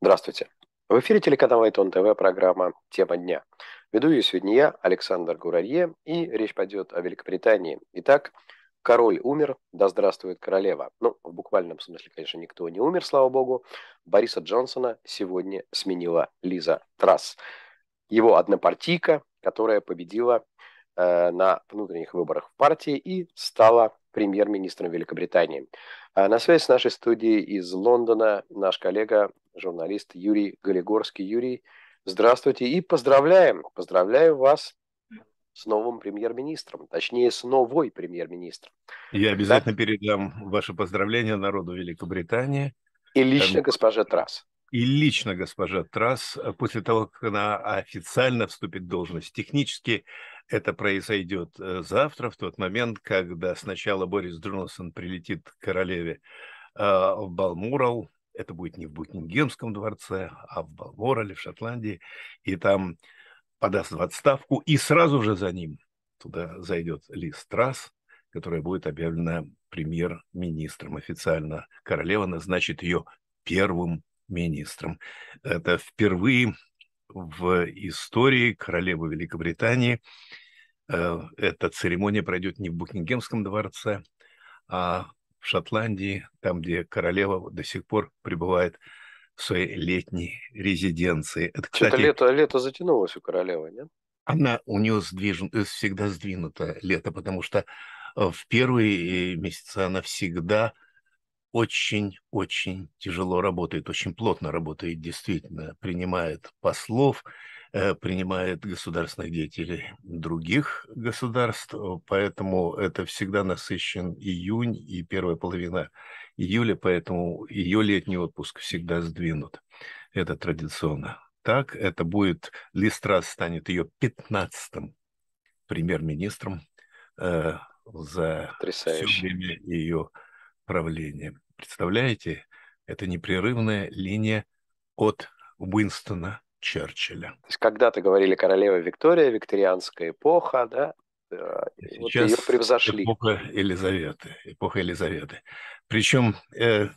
Здравствуйте. В эфире телеканала Итон ТВ программа «Тема дня». Веду ее сегодня я, Александр Гурарье, и речь пойдет о Великобритании. Итак, король умер, да здравствует королева. Ну, в буквальном смысле, конечно, никто не умер, слава богу. Бориса Джонсона сегодня сменила Лиза Трасс. Его однопартийка, которая победила Э, на внутренних выборах в партии и стала премьер-министром Великобритании. А на связи с нашей студией из Лондона наш коллега, журналист Юрий Голигорский. Юрий, здравствуйте и поздравляем, поздравляю вас с новым премьер-министром, точнее, с новой премьер-министром. Я обязательно да? передам ваше поздравление народу Великобритании. И лично госпоже Трасс. И лично госпожа Трасс, э, после того, как она официально вступит в должность, технически это произойдет э, завтра, в тот момент, когда сначала Борис Джонсон прилетит к королеве а, в Балмурал, это будет не в Букингемском дворце, а в Балморале, в Шотландии, и там подаст в отставку, и сразу же за ним туда зайдет Ли Страсс, которая будет объявлена премьер-министром официально. Королева назначит ее первым министром. Это впервые в истории королевы Великобритании Э, эта церемония пройдет не в Букингемском дворце, а в Шотландии, там, где королева до сих пор пребывает в своей летней резиденции. Это, кстати, Это лето, лето затянулось у королевы, нет? Она у нее сдвижен, э, всегда сдвинуто лето, потому что э, в первые месяцы она всегда очень-очень тяжело работает, очень плотно работает, действительно, принимает послов, Э, принимает государственных деятелей других государств, э, поэтому это всегда насыщен июнь и первая половина июля, поэтому ее летний отпуск всегда сдвинут. Это традиционно. Так, это будет, Листрас станет ее 15-м премьер-министром э, за Потрясающе. все время ее правления. Представляете, это непрерывная линия от Уинстона Черчилля. Когда-то говорили королева Виктория, викторианская эпоха, да? Э, Сейчас вот ее превзошли. Эпоха Елизаветы. Эпоха Елизаветы. Причем, э,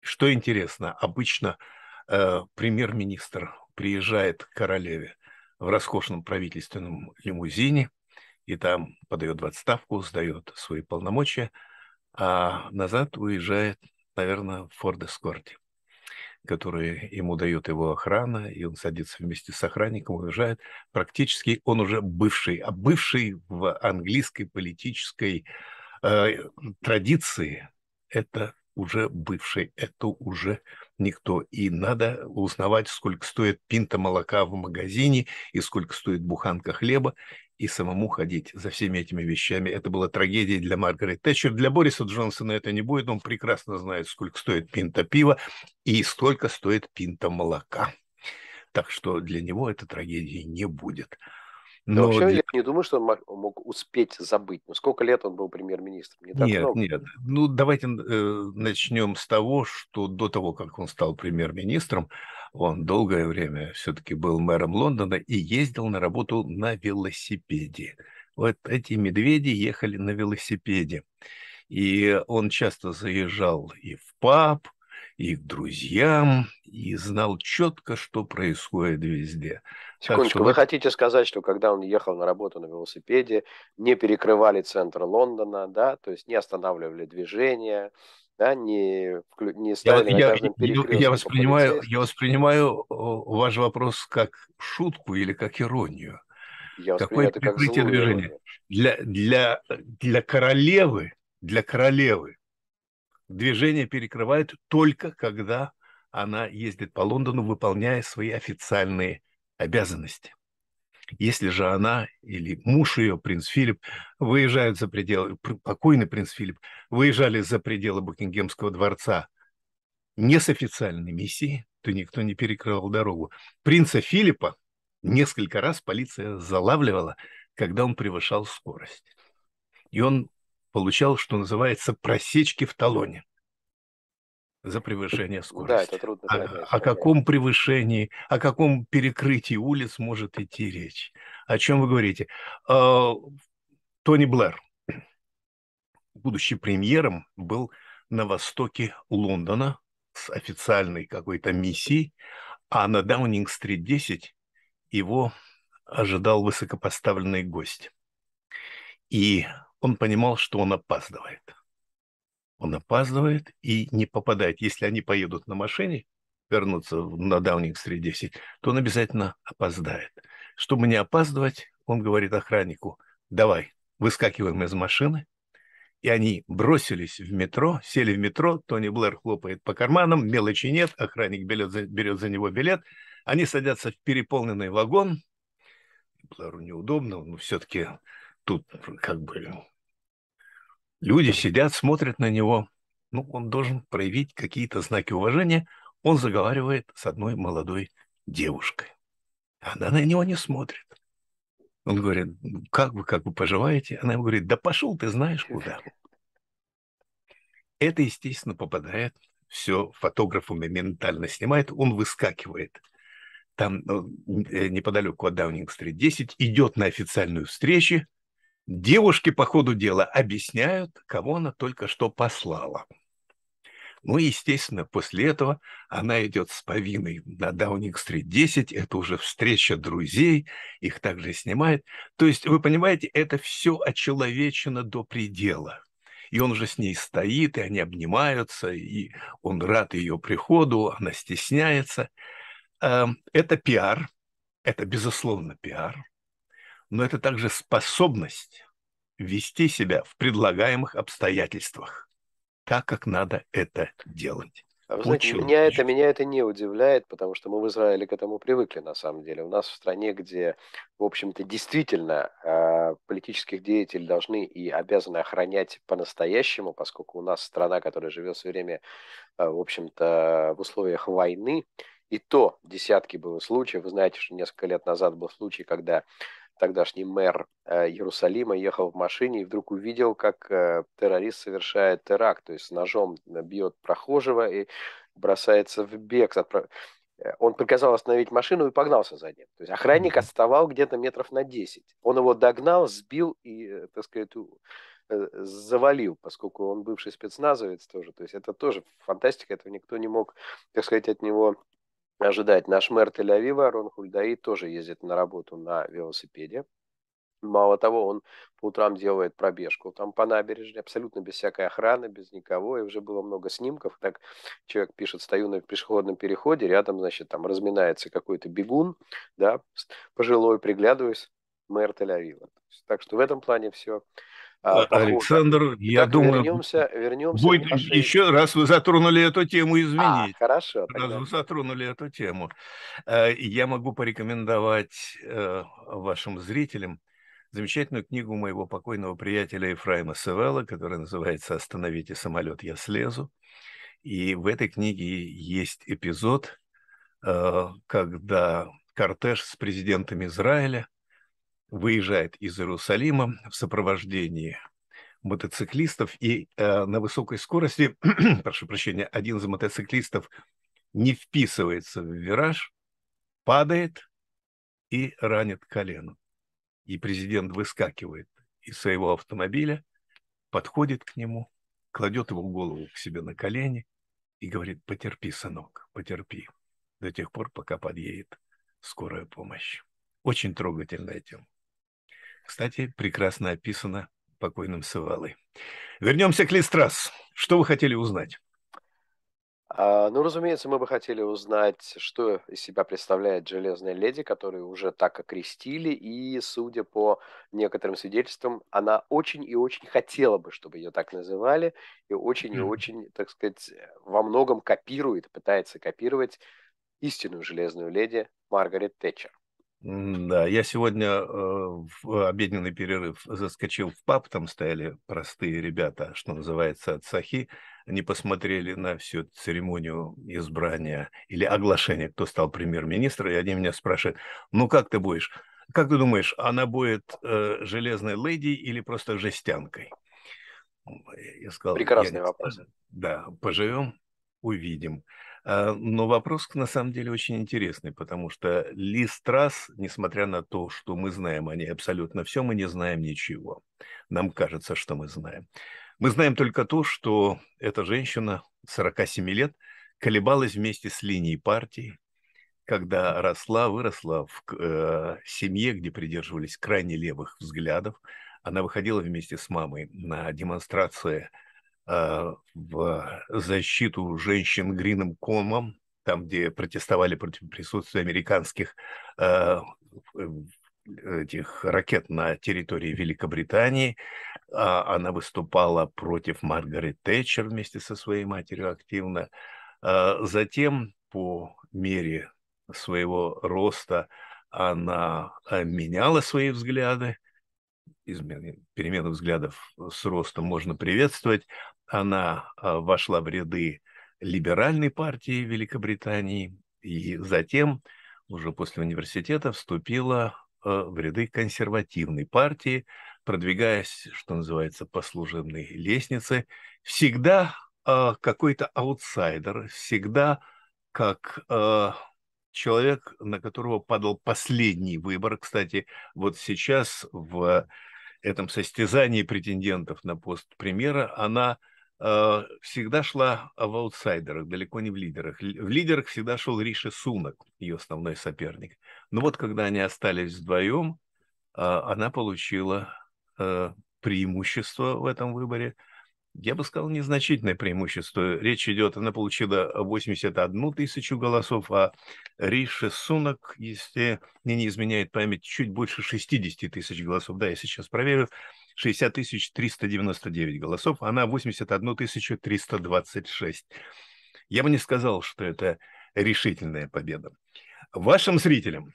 что интересно, обычно э, премьер-министр приезжает к королеве в роскошном правительственном лимузине и там подает в отставку, сдает свои полномочия, а назад уезжает, наверное, в Форд Эскорте которые ему дает его охрана, и он садится вместе с охранником, уезжает. Практически он уже бывший, а бывший в английской политической э, традиции это уже бывший, это уже никто. И надо узнавать, сколько стоит пинта молока в магазине и сколько стоит буханка хлеба, и самому ходить за всеми этими вещами. Это была трагедия для Маргарет Тэтчер. Для Бориса Джонсона это не будет. Он прекрасно знает, сколько стоит пинта пива и сколько стоит пинта молока. Так что для него это трагедии не будет. Но, вообще для... я не думаю, что он мог успеть забыть. Ну, сколько лет он был премьер-министром? Не так нет, много. нет. Ну, давайте э, начнем с того, что до того, как он стал премьер-министром, он долгое время все-таки был мэром Лондона и ездил на работу на велосипеде. Вот эти медведи ехали на велосипеде. И он часто заезжал и в паб, и к друзьям, и знал четко, что происходит везде. Секундочку, вы хотите сказать, что когда он ехал на работу на велосипеде, не перекрывали центр Лондона, да, то есть не останавливали движение, да, не, не ставили я, на каждом я, я, воспринимаю, я воспринимаю ваш вопрос как шутку или как иронию. Я Какое прикрытие как движения? Для, для, для королевы, для королевы движение перекрывает только когда она ездит по Лондону, выполняя свои официальные обязанности. Если же она или муж ее, принц Филипп, выезжают за пределы, покойный принц Филипп, выезжали за пределы Букингемского дворца не с официальной миссией, то никто не перекрывал дорогу. Принца Филиппа несколько раз полиция залавливала, когда он превышал скорость. И он получал, что называется, просечки в талоне за превышение скорости. Да, это трудно. А, о, о каком превышении, о каком перекрытии улиц может идти речь? О чем вы говорите? А, Тони Блэр, будучи премьером, был на востоке Лондона с официальной какой-то миссией, а на Даунинг-стрит 10 его ожидал высокопоставленный гость. И он понимал, что он опаздывает он опаздывает и не попадает. Если они поедут на машине, вернуться на Даунинг-стрит 10, то он обязательно опоздает. Чтобы не опаздывать, он говорит охраннику, давай, выскакиваем из машины, и они бросились в метро, сели в метро, Тони Блэр хлопает по карманам, мелочи нет, охранник берет за, берет за него билет, они садятся в переполненный вагон, Блэру неудобно, но все-таки тут как бы Люди сидят, смотрят на него. Ну, он должен проявить какие-то знаки уважения. Он заговаривает с одной молодой девушкой. Она на него не смотрит. Он говорит, «Ну, как вы, как вы поживаете? Она ему говорит, да пошел ты знаешь куда. Это, естественно, попадает, все фотографу моментально снимает, он выскакивает там ну, э, неподалеку от Даунинг-стрит 10, идет на официальную встречу, Девушки по ходу дела объясняют, кого она только что послала. Ну и, естественно, после этого она идет с повинной на Даунинг-стрит 10, это уже встреча друзей, их также снимает. То есть, вы понимаете, это все очеловечено до предела. И он уже с ней стоит, и они обнимаются, и он рад ее приходу, она стесняется. Эм, это пиар, это, безусловно, пиар но это также способность вести себя в предлагаемых обстоятельствах, так, как надо это делать. А вы знаете, меня это, меня это не удивляет, потому что мы в Израиле к этому привыкли, на самом деле. У нас в стране, где, в общем-то, действительно а, политических деятелей должны и обязаны охранять по-настоящему, поскольку у нас страна, которая живет все время, а, в общем-то, в условиях войны, и то десятки было случаев. Вы знаете, что несколько лет назад был случай, когда тогдашний мэр э, Иерусалима, ехал в машине и вдруг увидел, как э, террорист совершает теракт, то есть ножом э, бьет прохожего и бросается в бег. Он приказал остановить машину и погнался за ним. То есть охранник отставал где-то метров на 10. Он его догнал, сбил и, так сказать, завалил, поскольку он бывший спецназовец тоже. То есть это тоже фантастика, этого никто не мог, так сказать, от него ожидать. Наш мэр Тель-Авива, Рон Хульдаи, тоже ездит на работу на велосипеде. Мало того, он по утрам делает пробежку там по набережной, абсолютно без всякой охраны, без никого, и уже было много снимков. Так человек пишет, стою на пешеходном переходе, рядом, значит, там разминается какой-то бегун, да, пожилой, приглядываюсь, мэр Тель-Авива. Так что в этом плане все Э, а, Александр, Итак, я думаю, вернемся, вернемся будет еще раз вы затронули эту тему, а, извините. А, хорошо. Раз вы затронули эту тему, э, я могу порекомендовать э, вашим зрителям замечательную книгу моего покойного приятеля Ефраима Севела, которая называется «Остановите самолет, я слезу». И в этой книге есть эпизод, когда кортеж с президентом Израиля – выезжает из Иерусалима в сопровождении мотоциклистов, и э, на высокой скорости, прошу прощения, один из мотоциклистов не вписывается в вираж, падает и ранит колено. И президент выскакивает из своего автомобиля, подходит к нему, кладет его голову к себе на колени и говорит, потерпи, сынок, потерпи, до тех пор, пока подъедет скорая помощь. Очень трогательная тема. Кстати, прекрасно описано покойным Сывалой. Вернемся к Листрас. Что вы хотели узнать? А, ну, разумеется, мы бы хотели узнать, что из себя представляет «Железная леди», которую уже так окрестили, и, судя по некоторым свидетельствам, она очень и очень хотела бы, чтобы ее так называли, и очень и очень, так сказать, во многом копирует, пытается копировать истинную «Железную леди» Маргарет Тэтчер. Да, я сегодня э, в обеденный перерыв заскочил в паб, там стояли простые ребята, что называется, от Сахи. Они посмотрели на всю церемонию избрания или оглашения, кто стал премьер-министром, и они меня спрашивают, ну как ты будешь? Как ты думаешь, она будет э, железной леди или просто жестянкой? Я сказал, Прекрасный я вопрос. Знаю. Да, поживем, увидим. А, но вопрос, на самом деле, очень интересный, потому что Ли Страс, несмотря на то, что мы знаем о ней абсолютно все, мы не знаем ничего. Нам кажется, что мы знаем. Мы знаем только то, что эта женщина 47 лет колебалась вместе с линией партии, когда росла, выросла в э, семье, где придерживались крайне левых взглядов. Она выходила вместе с мамой на демонстрации Э, в защиту женщин грином комом, там, где протестовали против присутствия американских э, э, этих ракет на территории Великобритании. А она выступала против Маргарет Тэтчер вместе со своей матерью активно. Затем, по мере своего роста, она меняла свои взгляды. Измены, перемену взглядов с ростом можно приветствовать она э, вошла в ряды либеральной партии Великобритании и затем, уже после университета, вступила э, в ряды консервативной партии, продвигаясь, что называется, по служебной лестнице. Всегда э, какой-то аутсайдер, всегда как человек, на которого падал последний выбор. Кстати, вот сейчас в этом состязании претендентов на пост премьера она Э, всегда шла в аутсайдерах, далеко не в лидерах. В лидерах всегда шел Риша Сунок, ее основной соперник. Но вот когда они остались вдвоем, а, она получила э, преимущество в этом выборе. Я бы сказал, незначительное преимущество. Речь идет, она получила 81 тысячу голосов, а Риша Сунок, если мне не изменяет память, чуть больше 60 тысяч голосов. Да, я сейчас проверю. 60 399 голосов, а на 81 326. Я бы не сказал, что это решительная победа. Вашим зрителям,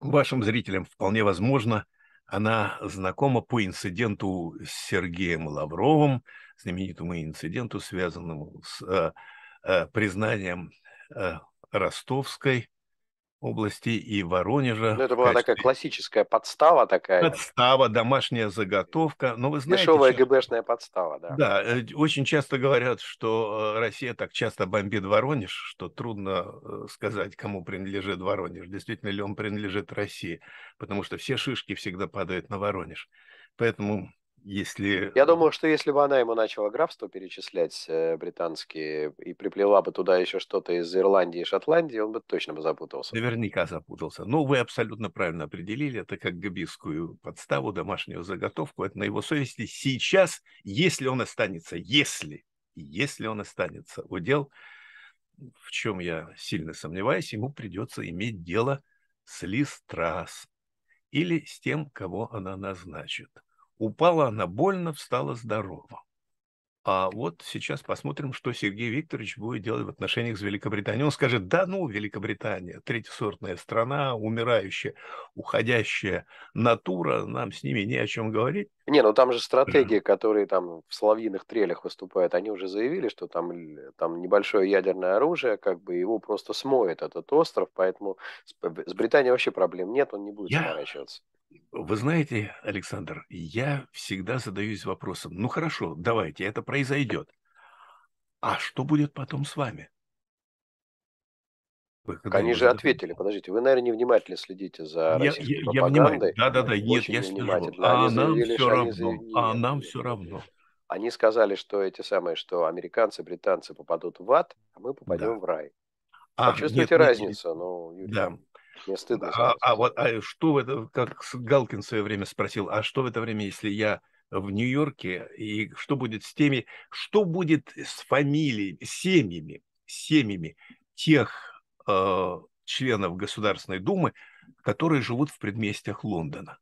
вашим зрителям вполне возможно, она знакома по инциденту с Сергеем Лавровым, знаменитому инциденту, связанному с э, э, признанием э, ростовской области и Воронежа. Ну, это была такая классическая подстава такая. Подстава, домашняя заготовка. Но ну, вы знаете, Дешевая часто... ГБшная подстава, да. Да, э, очень часто говорят, что э, Россия так часто бомбит Воронеж, что трудно э, сказать, кому принадлежит Воронеж, действительно ли он принадлежит России, потому что все шишки всегда падают на Воронеж. Поэтому если... Я думаю, что если бы она ему начала графство перечислять э, британские и приплела бы туда еще что-то из Ирландии и Шотландии, он бы точно бы запутался. Наверняка запутался. Но ну, вы абсолютно правильно определили. Это как габийскую подставу, домашнюю заготовку. Это на его совести сейчас, если он останется, если, если он останется удел, в чем я сильно сомневаюсь, ему придется иметь дело с Листрас или с тем, кого она назначит. Упала она больно, встала здорово. А вот сейчас посмотрим, что Сергей Викторович будет делать в отношениях с Великобританией. Он скажет, да ну, Великобритания, третьесортная страна, умирающая, уходящая натура, нам с ними не о чем говорить. Не, ну там же стратегии, которые там в соловьиных трелях выступают, они уже заявили, что там, там небольшое ядерное оружие, как бы его просто смоет этот остров, поэтому с Британией вообще проблем нет, он не будет Я... заморачиваться. Вы знаете, Александр, я всегда задаюсь вопросом, ну хорошо, давайте, это произойдет. А что будет потом с вами? Вы, Они же ответили, подождите, вы, наверное, невнимательно следите за я, российской я, пропагандой. Я да-да-да, нет, я слежу. А они нам заявили, все равно, заявили, а нам все равно. Они сказали, что эти самые, что американцы, британцы попадут в ад, а мы попадем да. в рай. А, Почувствуйте нет, разницу, нет, ну, Юрий. Да, мне стыдно. А, а вот а что в это, как Галкин в свое время спросил, а что в это время, если я в Нью-Йорке, и что будет с теми, что будет с фамилиями, семьями, семьями тех э, членов Государственной Думы, которые живут в предместьях Лондона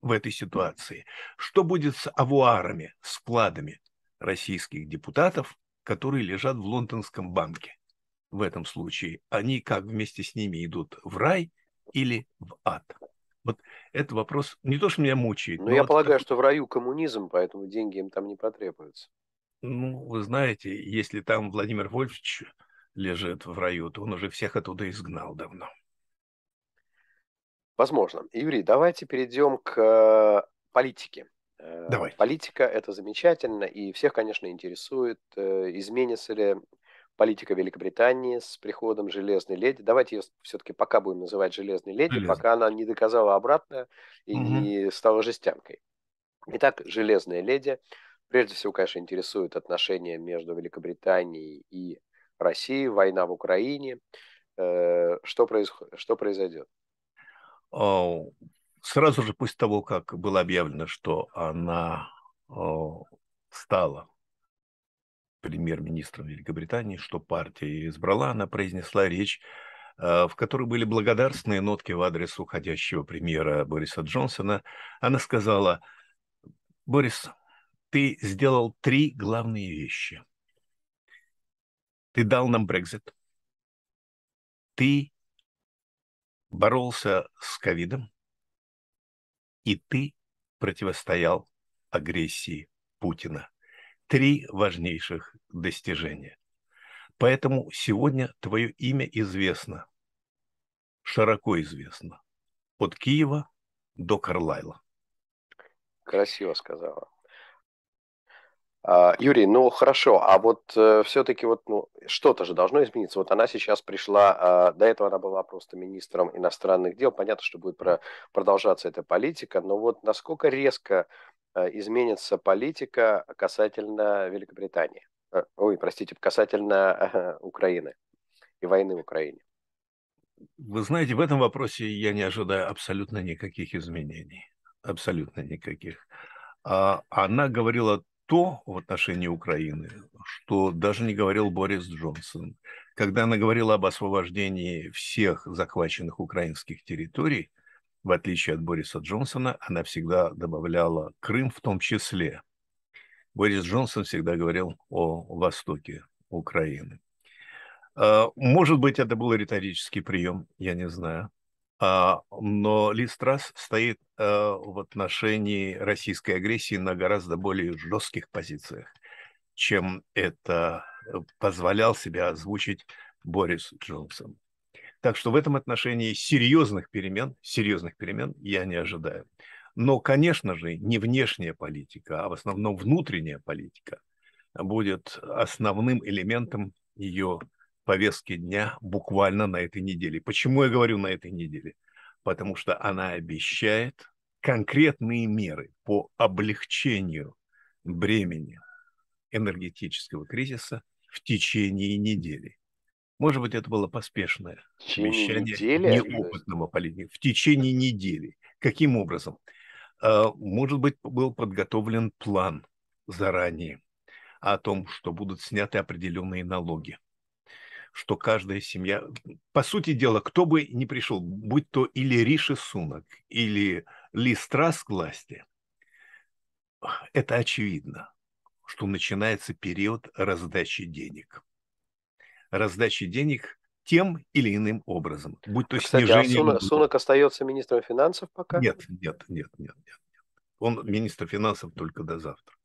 в этой ситуации? Что будет с авуарами, складами российских депутатов, которые лежат в лондонском банке? в этом случае, они как вместе с ними идут в рай или в ад? Вот этот вопрос не то, что меня мучает. Но, ну, но я вот полагаю, так... что в раю коммунизм, поэтому деньги им там не потребуются. Ну, вы знаете, если там Владимир Вольфович лежит в раю, то он уже всех оттуда изгнал давно. Возможно. Юрий, давайте перейдем к э, политике. Э, Давай. Политика – это замечательно, и всех, конечно, интересует, э, изменится ли политика Великобритании с приходом «Железной леди». Давайте ее все-таки пока будем называть «Железной леди», Железной. пока она не доказала обратное и угу. не стала жестянкой. Итак, «Железная леди». Прежде всего, конечно, интересует отношения между Великобританией и Россией, война в Украине. Э, что, происход... что произойдет? Сразу же после того, как было объявлено, что она стала премьер-министром Великобритании, что партия избрала, она произнесла речь, а, в которой были благодарственные нотки в адрес уходящего премьера Бориса Джонсона. Она сказала, Борис, ты сделал три главные вещи. Ты дал нам Брекзит. Ты боролся с ковидом. И ты противостоял агрессии Путина три важнейших достижения. Поэтому сегодня твое имя известно, широко известно, от Киева до Карлайла. Красиво сказала. А, Юрий, ну хорошо, а вот э, все-таки вот ну, что-то же должно измениться. Вот она сейчас пришла, э, до этого она была просто министром иностранных дел. Понятно, что будет про, продолжаться эта политика, но вот насколько резко э, изменится политика касательно Великобритании, э, ой, простите, касательно э, Украины и войны в Украине? Вы знаете, в этом вопросе я не ожидаю абсолютно никаких изменений, абсолютно никаких. А, она говорила то в отношении Украины, что даже не говорил Борис Джонсон. Когда она говорила об освобождении всех захваченных украинских территорий, в отличие от Бориса Джонсона, она всегда добавляла Крым в том числе. Борис Джонсон всегда говорил о востоке Украины. А, может быть, это был риторический прием, я не знаю. А, но Ли Страс стоит э, в отношении российской агрессии на гораздо более жестких позициях, чем это э, позволял себя озвучить Борис Джонсон. Так что в этом отношении серьезных перемен, серьезных перемен я не ожидаю. Но, конечно же, не внешняя политика, а в основном внутренняя политика будет основным элементом ее повестке дня буквально на этой неделе. Почему я говорю на этой неделе? Потому что она обещает конкретные меры по облегчению бремени энергетического кризиса в течение недели. Может быть, это было поспешное обещание неопытного политика. В течение недели. Каким образом? А, может быть, был подготовлен план заранее о том, что будут сняты определенные налоги что каждая семья... По сути дела, кто бы ни пришел, будь то или Риши Сунок, или Ли Страс к власти, это очевидно, что начинается период раздачи денег. Раздачи денег тем или иным образом. Будь то а, кстати, а снижение... А Сунок, Сунок остается министром финансов пока? Нет, нет, нет, нет, нет. Он министр финансов только до завтра.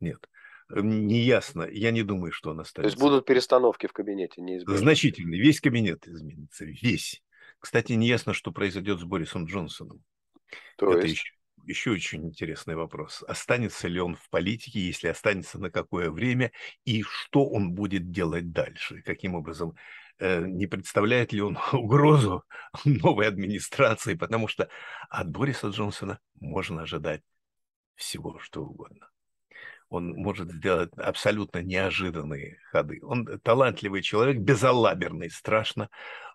Нет неясно. Я не думаю, что он станет То есть будут перестановки в кабинете неизбежно? Значительные. Весь кабинет изменится. Весь. Кстати, неясно, что произойдет с Борисом Джонсоном. То Это есть? Еще, еще очень интересный вопрос. Останется ли он в политике, если останется, на какое время, и что он будет делать дальше? Каким образом э, не представляет ли он угрозу новой администрации, потому что от Бориса Джонсона можно ожидать всего, что угодно он может сделать абсолютно неожиданные ходы. Он талантливый человек, безалаберный, страшно,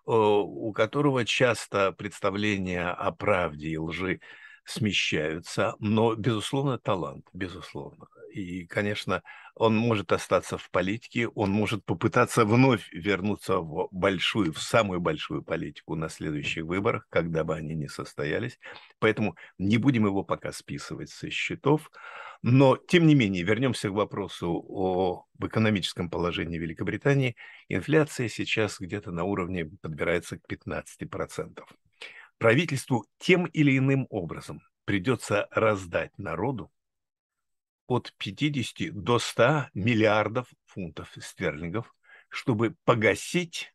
э, у которого часто представление о правде и лжи смещаются, но, безусловно, талант, безусловно. И, конечно, он может остаться в политике, он может попытаться вновь вернуться в большую, в самую большую политику на следующих выборах, когда бы они ни состоялись. Поэтому не будем его пока списывать со счетов. Но, тем не менее, вернемся к вопросу о экономическом положении Великобритании. Инфляция сейчас где-то на уровне подбирается к 15% правительству тем или иным образом придется раздать народу от 50 до 100 миллиардов фунтов стерлингов, чтобы погасить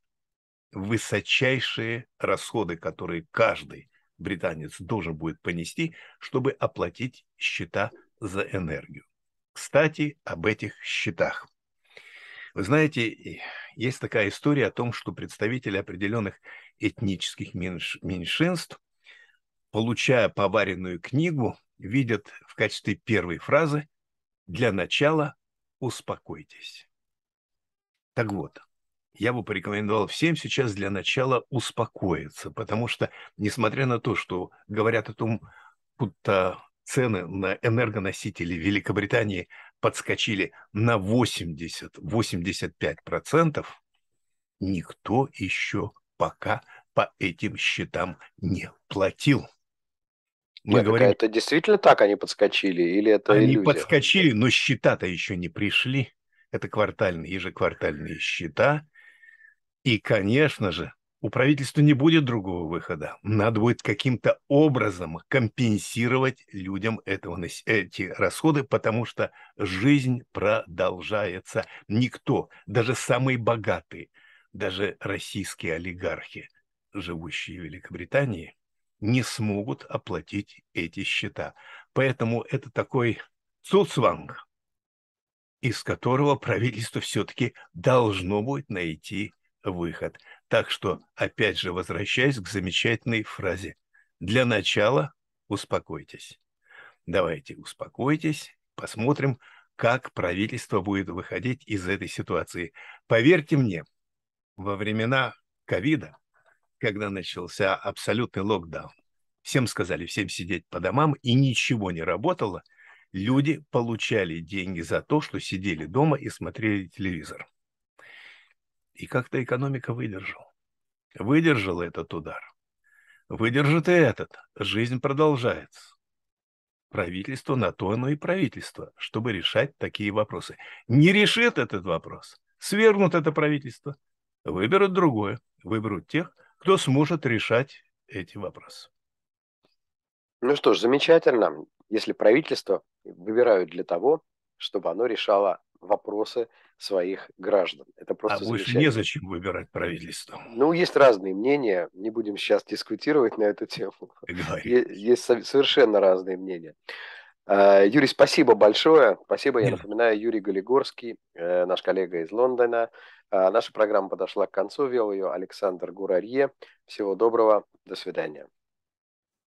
высочайшие расходы, которые каждый британец должен будет понести, чтобы оплатить счета за энергию. Кстати, об этих счетах. Вы знаете, есть такая история о том, что представители определенных этнических меньшинств, получая поваренную книгу, видят в качестве первой фразы «Для начала успокойтесь». Так вот, я бы порекомендовал всем сейчас для начала успокоиться, потому что, несмотря на то, что говорят о том, будто цены на энергоносители в Великобритании подскочили на 80-85%, никто еще пока по этим счетам не платил. Мы Нет, а говорим, это действительно так они подскочили или это Они иллюзия? подскочили, но счета-то еще не пришли. Это квартальные, ежеквартальные счета. И, конечно же, у правительства не будет другого выхода. Надо будет каким-то образом компенсировать людям этого, эти расходы, потому что жизнь продолжается. Никто, даже самые богатые, даже российские олигархи, живущие в Великобритании, не смогут оплатить эти счета. Поэтому это такой цуцванг, из которого правительство все-таки должно будет найти выход. Так что, опять же, возвращаясь к замечательной фразе. Для начала успокойтесь. Давайте успокойтесь, посмотрим, как правительство будет выходить из этой ситуации. Поверьте мне, во времена ковида, когда начался абсолютный локдаун, всем сказали, всем сидеть по домам, и ничего не работало, люди получали деньги за то, что сидели дома и смотрели телевизор. И как-то экономика выдержала. Выдержала этот удар. Выдержит и этот. Жизнь продолжается. Правительство на то оно и правительство, чтобы решать такие вопросы. Не решит этот вопрос. Свергнут это правительство. Выберут другое. Выберут тех, кто сможет решать эти вопросы. Ну что ж, замечательно, если правительство выбирают для того, чтобы оно решало вопросы своих граждан. Это просто а больше незачем выбирать правительство. Ну, есть разные мнения, не будем сейчас дискутировать на эту тему. Есть совершенно разные мнения. А, Юрий, спасибо большое. Спасибо. Я напоминаю, Юрий Голигорский, э, наш коллега из Лондона. А, наша программа подошла к концу. Вел ее Александр Гурарье. Всего доброго. До свидания.